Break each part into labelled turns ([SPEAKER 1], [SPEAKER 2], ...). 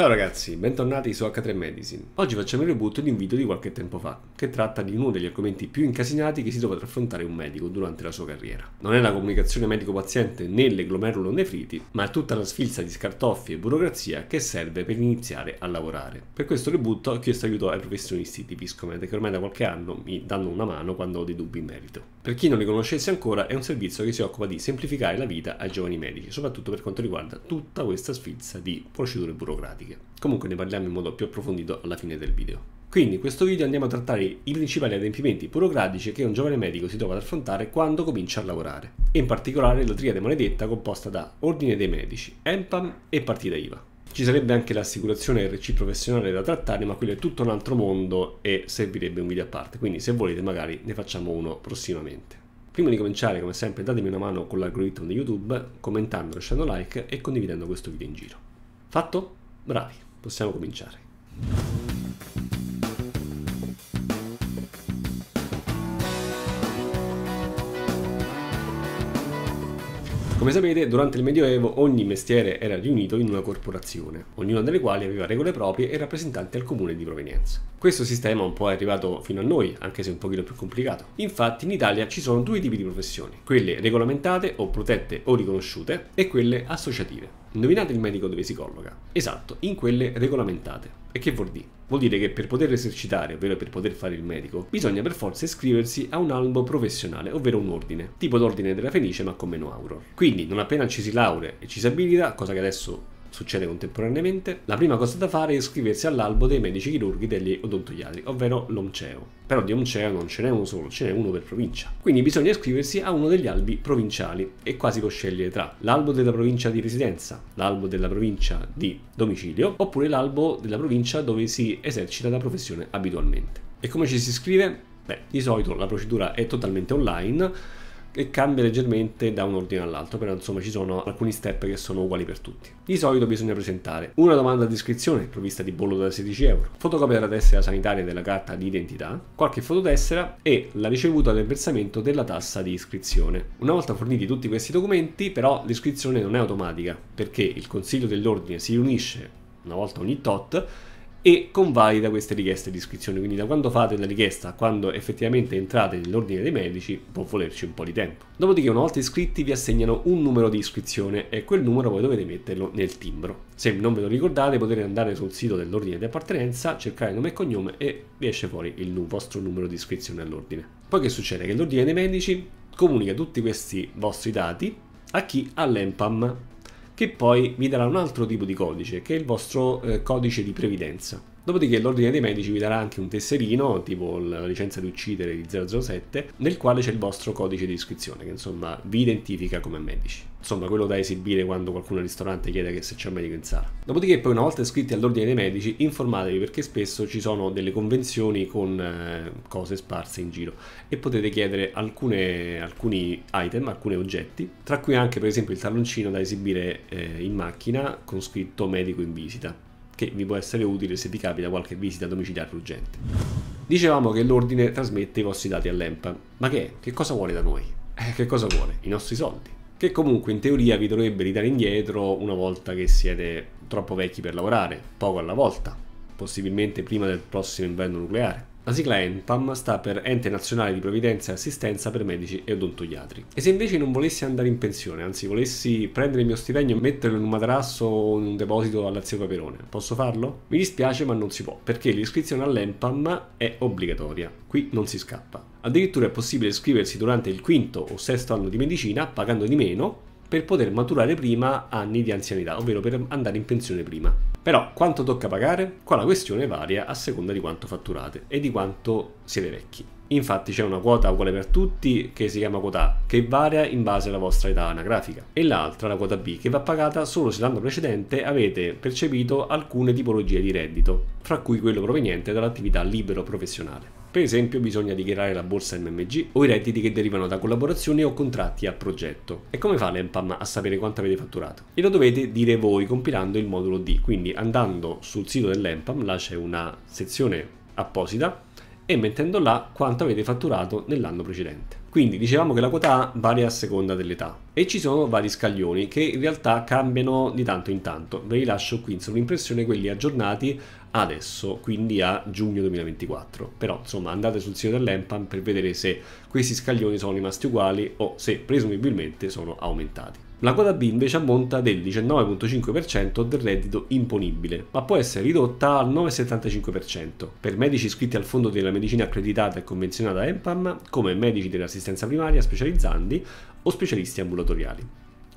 [SPEAKER 1] Ciao ragazzi, bentornati su H3 Medicine. Oggi facciamo il reboot di un video di qualche tempo fa, che tratta di uno degli argomenti più incasinati che si dovrà affrontare un medico durante la sua carriera. Non è la comunicazione medico-paziente né le glomerulonefriti, ma è tutta la sfilza di scartoffi e burocrazia che serve per iniziare a lavorare. Per questo reboot ho chiesto aiuto ai professionisti di Piscomed, che ormai da qualche anno mi danno una mano quando ho dei dubbi in merito. Per chi non li conoscesse ancora, è un servizio che si occupa di semplificare la vita ai giovani medici, soprattutto per quanto riguarda tutta questa sfilza di procedure burocratiche specifiche. Comunque ne parliamo in modo più approfondito alla fine del video. Quindi in questo video andiamo a trattare i principali adempimenti burocratici che un giovane medico si trova ad affrontare quando comincia a lavorare, e in particolare la triade maledetta composta da Ordine dei Medici, EMPAM e Partita IVA. Ci sarebbe anche l'assicurazione RC professionale da trattare, ma quello è tutto un altro mondo e servirebbe un video a parte, quindi se volete magari ne facciamo uno prossimamente. Prima di cominciare, come sempre, datemi una mano con l'algoritmo di YouTube, commentando, lasciando like e condividendo questo video in giro. Fatto? Bravi, possiamo cominciare. Come sapete, durante il Medioevo ogni mestiere era riunito in una corporazione, ognuna delle quali aveva regole proprie e rappresentanti al comune di provenienza. Questo sistema un po' è arrivato fino a noi, anche se un pochino più complicato. Infatti in Italia ci sono due tipi di professioni, quelle regolamentate o protette o riconosciute e quelle associative. Indovinate il medico dove si colloca? Esatto, in quelle regolamentate. E che vuol dire? Vuol dire che per poter esercitare, ovvero per poter fare il medico, bisogna per forza iscriversi a un albo professionale, ovvero un ordine, tipo l'ordine della Fenice ma con meno auror. Quindi, non appena ci si laurea e ci si abilita, cosa che adesso succede contemporaneamente, la prima cosa da fare è iscriversi all'albo dei medici chirurghi degli odontoiatri, ovvero l'OMCEO. Però di OMCEO non ce n'è uno solo, ce n'è uno per provincia. Quindi bisogna iscriversi a uno degli albi provinciali e quasi può scegliere tra l'albo della provincia di residenza, l'albo della provincia di domicilio, oppure l'albo della provincia dove si esercita la professione abitualmente. E come ci si iscrive? Beh, di solito la procedura è totalmente online e cambia leggermente da un ordine all'altro, però insomma ci sono alcuni step che sono uguali per tutti. Di solito bisogna presentare una domanda di iscrizione provvista di bollo da 16 euro, fotocopia della tessera sanitaria della carta di identità, qualche fototessera e la ricevuta del versamento della tassa di iscrizione. Una volta forniti tutti questi documenti, però l'iscrizione non è automatica, perché il Consiglio dell'Ordine si riunisce una volta ogni tot e convalida queste richieste di iscrizione. Quindi da quando fate la richiesta a quando effettivamente entrate nell'ordine dei medici può volerci un po' di tempo. Dopodiché una volta iscritti vi assegnano un numero di iscrizione e quel numero voi dovete metterlo nel timbro. Se non ve lo ricordate potete andare sul sito dell'ordine di appartenenza, cercare nome e cognome e vi esce fuori il vostro numero di iscrizione all'ordine. Poi che succede? Che l'ordine dei medici comunica tutti questi vostri dati a chi? All'EMPAM, che poi vi darà un altro tipo di codice, che è il vostro eh, codice di previdenza. Dopodiché l'ordine dei medici vi darà anche un tesserino, tipo la licenza di uccidere di 007, nel quale c'è il vostro codice di iscrizione, che insomma vi identifica come medici. Insomma, quello da esibire quando qualcuno al ristorante chiede che se c'è un medico in sala. Dopodiché poi una volta iscritti all'ordine dei medici, informatevi perché spesso ci sono delle convenzioni con eh, cose sparse in giro e potete chiedere alcune, alcuni item, alcuni oggetti, tra cui anche per esempio il talloncino da esibire eh, in macchina con scritto medico in visita che vi può essere utile se vi capita qualche visita domiciliare urgente. Dicevamo che l'ordine trasmette i vostri dati all'EMPA, ma che è? Che cosa vuole da noi? Eh, che cosa vuole? I nostri soldi che comunque in teoria vi dovrebbe ridare indietro una volta che siete troppo vecchi per lavorare, poco alla volta, possibilmente prima del prossimo inverno nucleare. La sigla ENPAM sta per Ente Nazionale di Provvidenza e Assistenza per Medici e Odontoiatri. E se invece non volessi andare in pensione, anzi volessi prendere il mio stipendio e metterlo in un materasso o in un deposito all'azio Paperone, posso farlo? Mi dispiace ma non si può, perché l'iscrizione all'ENPAM è obbligatoria. Qui non si scappa. Addirittura è possibile iscriversi durante il quinto o sesto anno di medicina pagando di meno per poter maturare prima anni di anzianità, ovvero per andare in pensione prima. Però quanto tocca pagare? Qua la questione varia a seconda di quanto fatturate e di quanto siete vecchi. Infatti c'è una quota uguale per tutti che si chiama quota A, che varia in base alla vostra età anagrafica, e l'altra, la quota B, che va pagata solo se l'anno precedente avete percepito alcune tipologie di reddito, fra cui quello proveniente dall'attività libero professionale. Per esempio bisogna dichiarare la borsa MMG o i redditi che derivano da collaborazioni o contratti a progetto. E come fa l'EMPAM a sapere quanto avete fatturato? E lo dovete dire voi compilando il modulo D, quindi andando sul sito dell'EMPAM, là c'è una sezione apposita e mettendo là quanto avete fatturato nell'anno precedente. Quindi dicevamo che la quota A varia a seconda dell'età e ci sono vari scaglioni che in realtà cambiano di tanto in tanto. Ve li lascio qui in sovrimpressione quelli aggiornati adesso, quindi a giugno 2024. Però insomma andate sul sito dell'EMPAM per vedere se questi scaglioni sono rimasti uguali o se presumibilmente sono aumentati. La quota B invece ammonta del 19,5% del reddito imponibile, ma può essere ridotta al 9,75%. Per medici iscritti al Fondo della Medicina accreditata e convenzionata EMPAM, come medici dell'assistenza primaria specializzandi o specialisti ambulatoriali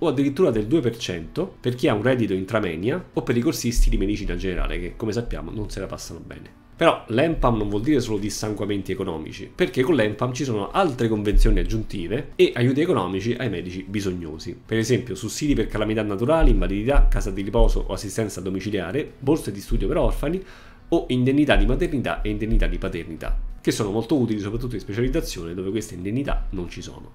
[SPEAKER 1] o addirittura del 2% per chi ha un reddito intramenia o per i corsisti di medicina generale che come sappiamo non se la passano bene. Però l'EMPAM non vuol dire solo dissanguamenti economici, perché con l'EMPAM ci sono altre convenzioni aggiuntive e aiuti economici ai medici bisognosi. Per esempio sussidi per calamità naturali, invalidità, casa di riposo o assistenza domiciliare, borse di studio per orfani o indennità di maternità e indennità di paternità, che sono molto utili soprattutto in specializzazione dove queste indennità non ci sono.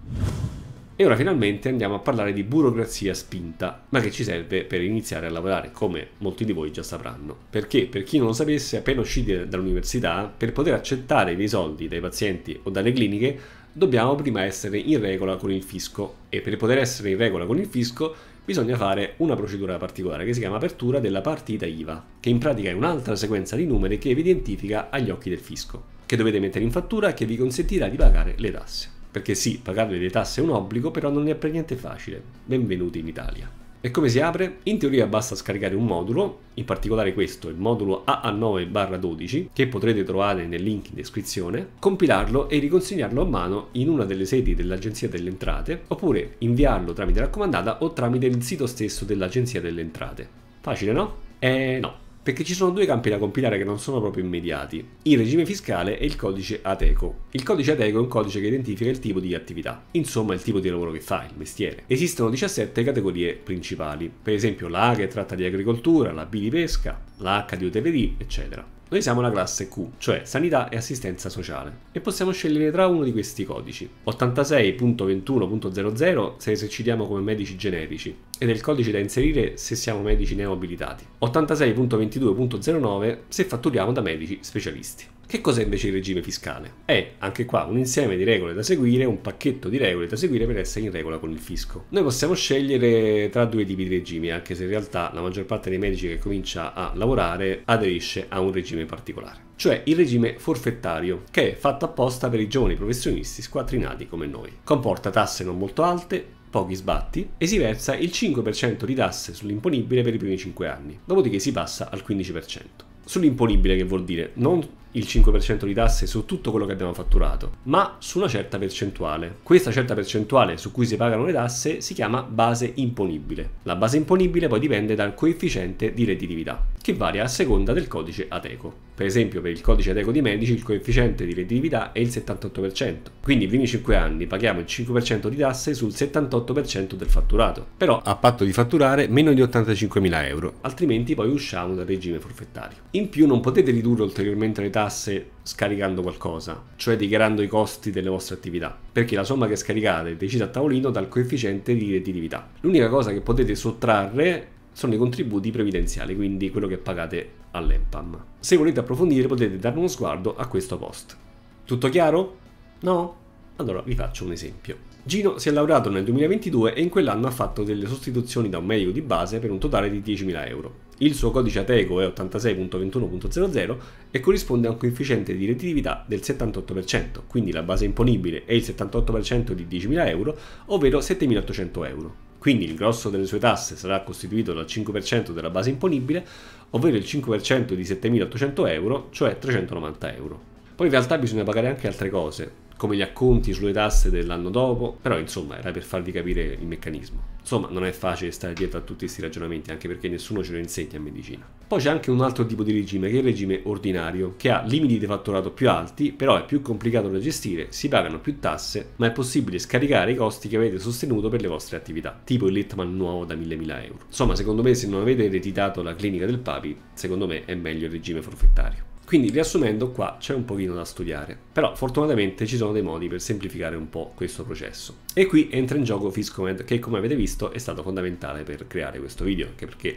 [SPEAKER 1] E ora finalmente andiamo a parlare di burocrazia spinta, ma che ci serve per iniziare a lavorare, come molti di voi già sapranno. Perché, per chi non lo sapesse, appena usciti dall'università, per poter accettare dei soldi dai pazienti o dalle cliniche, dobbiamo prima essere in regola con il fisco. E per poter essere in regola con il fisco, bisogna fare una procedura particolare che si chiama apertura della partita IVA, che in pratica è un'altra sequenza di numeri che vi identifica agli occhi del fisco, che dovete mettere in fattura e che vi consentirà di pagare le tasse. Perché sì, pagare le tasse è un obbligo, però non è per niente facile. Benvenuti in Italia. E come si apre? In teoria basta scaricare un modulo, in particolare questo, il modulo AA9-12, che potrete trovare nel link in descrizione, compilarlo e riconsegnarlo a mano in una delle sedi dell'Agenzia delle Entrate, oppure inviarlo tramite raccomandata o tramite il sito stesso dell'Agenzia delle Entrate. Facile no? Eh no perché ci sono due campi da compilare che non sono proprio immediati, il regime fiscale e il codice Ateco. Il codice Ateco è un codice che identifica il tipo di attività, insomma il tipo di lavoro che fa, il mestiere. Esistono 17 categorie principali, per esempio la che tratta di agricoltura, la B di pesca, la H di hotellerie, eccetera. Noi siamo la classe Q, cioè sanità e assistenza sociale, e possiamo scegliere tra uno di questi codici. 86.21.00 se esercitiamo come medici generici, ed è il codice da inserire se siamo medici neoabilitati. 86.22.09 se fatturiamo da medici specialisti. Che cos'è invece il regime fiscale? È anche qua un insieme di regole da seguire, un pacchetto di regole da seguire per essere in regola con il fisco. Noi possiamo scegliere tra due tipi di regimi, anche se in realtà la maggior parte dei medici che comincia a lavorare aderisce a un regime particolare cioè il regime forfettario, che è fatto apposta per i giovani professionisti squattrinati come noi. Comporta tasse non molto alte, pochi sbatti e si versa il 5% di tasse sull'imponibile per i primi 5 anni, dopodiché si passa al 15% sull'imponibile che vuol dire non il 5% di tasse su tutto quello che abbiamo fatturato, ma su una certa percentuale. Questa certa percentuale su cui si pagano le tasse si chiama base imponibile. La base imponibile poi dipende dal coefficiente di redditività che varia a seconda del codice Ateco. Per esempio per il codice Ateco di Medici il coefficiente di redditività è il 78%, quindi i primi 5 anni paghiamo il 5% di tasse sul 78% del fatturato, però a patto di fatturare meno di 85.000 euro, altrimenti poi usciamo dal regime forfettario. In più non potete ridurre ulteriormente le tasse scaricando qualcosa, cioè dichiarando i costi delle vostre attività, perché la somma che scaricate è decisa a tavolino dal coefficiente di redditività. L'unica cosa che potete sottrarre sono i contributi previdenziali, quindi quello che pagate all'EMPAM. Se volete approfondire potete dare uno sguardo a questo post. Tutto chiaro? No? Allora vi faccio un esempio. Gino si è laureato nel 2022 e in quell'anno ha fatto delle sostituzioni da un medico di base per un totale di 10.000 euro. Il suo codice Ateco è 86.21.00 e corrisponde a un coefficiente di redditività del 78%, quindi la base imponibile è il 78% di 10.000 euro, ovvero 7.800 euro. Quindi il grosso delle sue tasse sarà costituito dal 5% della base imponibile, ovvero il 5% di 7.800 euro, cioè 390 euro. Poi in realtà bisogna pagare anche altre cose, come gli acconti sulle tasse dell'anno dopo, però insomma era per farvi capire il meccanismo. Insomma, non è facile stare dietro a tutti questi ragionamenti, anche perché nessuno ce lo insegna in medicina. Poi c'è anche un altro tipo di regime, che è il regime ordinario, che ha limiti di fatturato più alti, però è più complicato da gestire, si pagano più tasse, ma è possibile scaricare i costi che avete sostenuto per le vostre attività, tipo il Litman nuovo da 1000.000 euro. Insomma, secondo me se non avete ereditato la clinica del Papi, secondo me è meglio il regime forfettario. Quindi riassumendo qua c'è un pochino da studiare, però fortunatamente ci sono dei modi per semplificare un po' questo processo. E qui entra in gioco Fiscomed che come avete visto è stato fondamentale per creare questo video, anche perché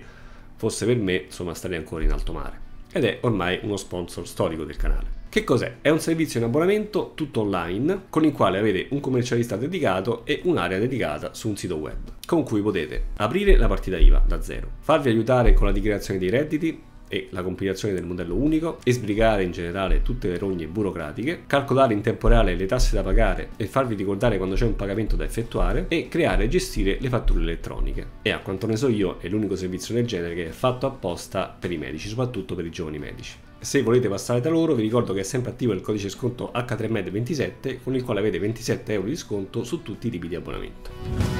[SPEAKER 1] fosse per me insomma starei ancora in alto mare. Ed è ormai uno sponsor storico del canale. Che cos'è? È un servizio in abbonamento tutto online con il quale avete un commercialista dedicato e un'area dedicata su un sito web con cui potete aprire la partita IVA da zero, farvi aiutare con la dichiarazione dei redditi, e la compilazione del modello unico, e sbrigare in generale tutte le rogne burocratiche, calcolare in tempo reale le tasse da pagare e farvi ricordare quando c'è un pagamento da effettuare e creare e gestire le fatture elettroniche. E a quanto ne so io è l'unico servizio del genere che è fatto apposta per i medici, soprattutto per i giovani medici. Se volete passare da loro vi ricordo che è sempre attivo il codice sconto H3MED27 con il quale avete 27 euro di sconto su tutti i tipi di abbonamento.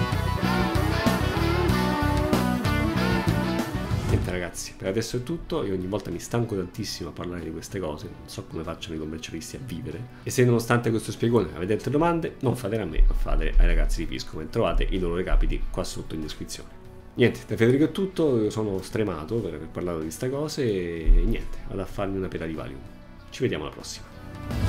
[SPEAKER 1] niente ragazzi, per adesso è tutto, io ogni volta mi stanco tantissimo a parlare di queste cose, non so come facciano i commercialisti a vivere. E se nonostante questo spiegone avete altre domande, non fatele a me, ma fate ai ragazzi di Fiscom, trovate i loro recapiti qua sotto in descrizione. Niente, da Federico è tutto, io sono stremato per aver parlato di queste cose e niente, vado a farmi una pera di Valium. Ci vediamo alla prossima.